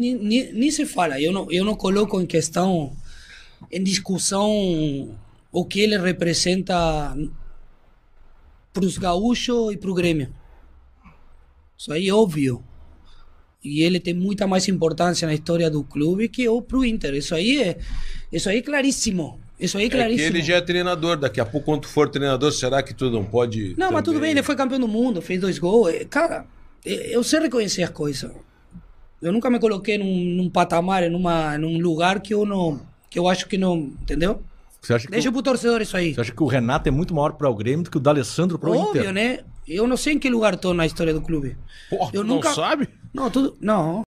nem se fala. Eu não, eu não coloco em questão, em discussão, o que ele representa para os gaúchos e para o Grêmio. Isso aí é óbvio. E ele tem muita mais importância na história do clube que o pro Inter. Isso aí é, isso aí é claríssimo. Isso aí é, é claríssimo. É ele já é treinador. Daqui a pouco, quando for treinador, será que tu não pode. Não, também... mas tudo bem, ele foi campeão do mundo, fez dois gols. É, cara, é, eu sei reconhecer as coisas eu nunca me coloquei num, num patamar, numa, num lugar que eu não. que eu acho que não. Entendeu? Você acha que Deixa o, pro torcedor isso aí. Você acha que o Renato é muito maior para o Grêmio do que o D'Alessandro para o Inter? Óbvio, né? Eu não sei em que lugar estou na história do clube. Porra, eu nunca... não sabe? Não, tudo... não.